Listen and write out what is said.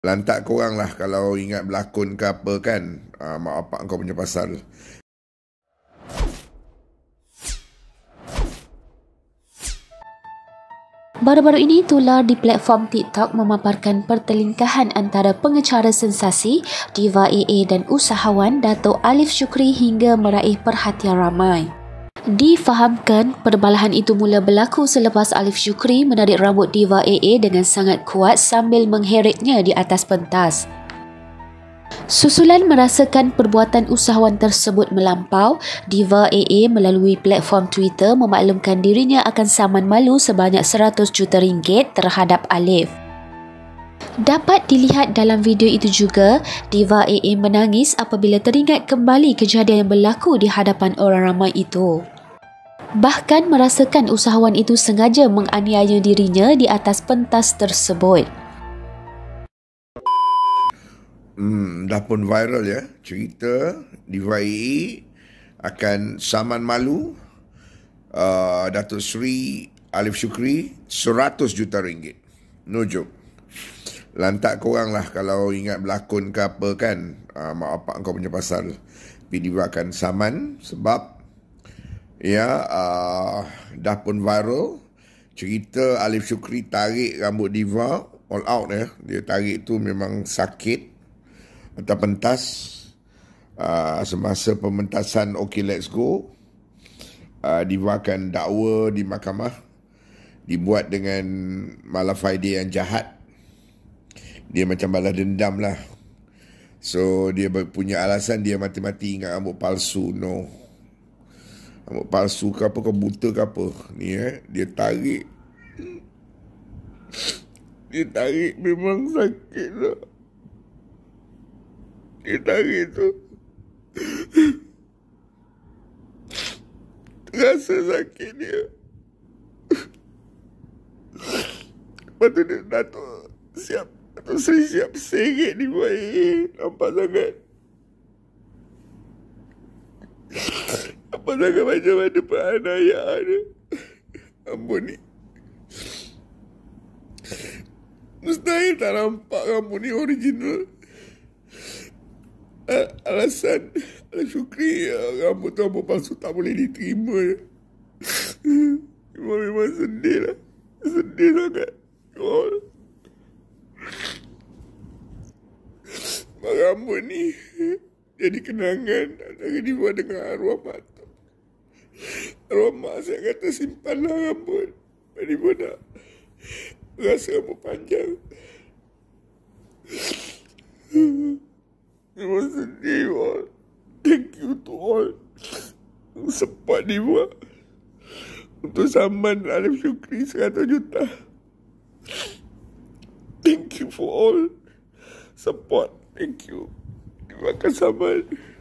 lantak korang lah kalau ingat berlakon ke apa kan uh, mak bapak kau punya pasal Baru-baru ini, tular di platform TikTok memaparkan pertelingkahan antara pengecara sensasi, diva AA dan usahawan Dato' Alif Syukri hingga meraih perhatian ramai. Difahamkan perbalahan itu mula berlaku selepas Alif Syukri menarik rambut diva AA dengan sangat kuat sambil mengheretnya di atas pentas. Susulan merasakan perbuatan usahawan tersebut melampau, diva AA melalui platform Twitter memaklumkan dirinya akan saman malu sebanyak 100 juta ringgit terhadap Alif. Dapat dilihat dalam video itu juga, Diva AA menangis apabila teringat kembali kejadian yang berlaku di hadapan orang ramai itu. Bahkan merasakan usahawan itu sengaja menganiaya dirinya di atas pentas tersebut. Hmm, dah pun viral ya cerita Diva AA akan saman malu uh, Dato' Sri Alif Shukri 100 juta ringgit. No joke lantak korang lah kalau ingat berlakon ke apa kan uh, mak bapak kau punya pasal PDB akan saman sebab ya uh, dah pun viral cerita Alif Syukri tarik rambut diva all out ya dia tarik tu memang sakit atau pentas uh, semasa pementasan okey let's go uh, diva dakwa di mahkamah dibuat dengan malafide yang jahat dia macam balas dendam lah. So dia punya alasan dia mati-mati ingat rambut palsu. No. Rambut palsu ke apa ke buta ke apa. Ni eh. Dia tarik. Dia tarik memang sakit lah. Dia tarik tu. terasa sakit dia. Lepas tu dia datang siap Aku sering siap seret di bawah air Nampak sangat Nampak sangat macam mana perahan ayah ada Ampun ni Mustahil tak nampak kamu ni original Alasan Alasan syukri Kamu ya, tu apa palsu tak boleh diterima Memang, memang sedih lah Sedih sangat Ya Allah Kamu ni jadi kenangan antara Diva dengan arwah mata. Arwah mak saya kata simpanlah rambut. Diva nak rasa kamu panjang. Diva sedih, Wal. Thank you to all. di bawah Untuk saman Alif Syukri 100 juta. Thank you for all. support. Thank you. Terima kasih